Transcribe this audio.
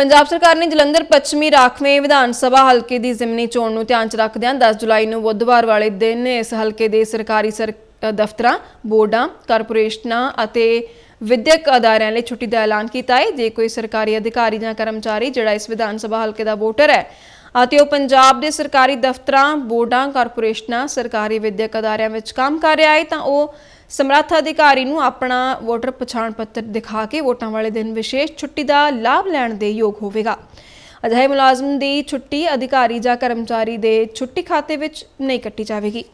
ਪੰਜਾਬ ਸਰਕਾਰ ਨੇ ਜਲੰਧਰ ਪੱਛਮੀ ਰਾਖਵੇਂ ਵਿਧਾਨ ਸਭਾ ਹਲਕੇ ਦੀ ਜ਼ਿਮਨੀ ਚੋਣ ਨੂੰ ਧਿਆਨ 'ਚ ਰੱਖਦਿਆਂ 10 ਜੁਲਾਈ ਨੂੰ ਬੁੱਧਵਾਰ ਵਾਲੇ ਦਿਨ ਇਸ ਹਲਕੇ ਦੇ ਸਰਕਾਰੀ ਦਫ਼ਤਰਾਂ ਬੋਰਡਾਂ ਕਾਰਪੋਰੇਸ਼ਨਾਂ ਅਤੇ ਵਿਦਿਅਕ ਅਦਾਰਿਆਂ ਲਈ ਛੁੱਟੀ ਦਾ ਐਲਾਨ ਕੀਤਾ ਹੈ ਜੇ ਕੋਈ ਸਰਕਾਰੀ ਅਧਿਕਾਰੀ ਜਾਂ ਕਰਮਚਾਰੀ ਜਿਹੜਾ ਇਸ ਵਿਧਾਨ ਸਭਾ ਹਲਕੇ ਦਾ ਵੋਟਰ ਹੈ ਅਤੇ ਉਹ ਪੰਜਾਬ ਦੇ ਸਰਕਾਰੀ ਦਫ਼ਤਰਾਂ ਬੋਰਡਾਂ ਕਾਰਪੋਰੇਸ਼ਨਾਂ ਸਰਕਾਰੀ ਵਿਦਿਅਕ ਅਦਾਰਿਆਂ ਵਿੱਚ ਕੰਮ ਕਰ ਰਿਹਾ ਹੈ ਤਾਂ ਉਹ ਸਮਰੱਥ ਅਧਿਕਾਰੀ ਨੂੰ ਆਪਣਾ ਵੋਟਰ ਪਛਾਣ ਪੱਤਰ ਦਿਖਾ ਕੇ ਵੋਟਾਂ ਵਾਲੇ ਦਿਨ ਵਿਸ਼ੇਸ਼ ਛੁੱਟੀ ਦਾ ਲਾਭ ਲੈਣ ਦੇ ਯੋਗ ਹੋਵੇਗਾ ਅਜਿਹੇ ਮੁਲਾਜ਼ਮ ਦੀ ਛੁੱਟੀ ਅਧਿਕਾਰੀ ਜਾਂ ਕਰਮਚਾਰੀ ਦੇ ਛੁੱਟੀ ਖਾਤੇ ਵਿੱਚ ਨਹੀਂ ਕੱਟੀ ਜਾਵੇਗੀ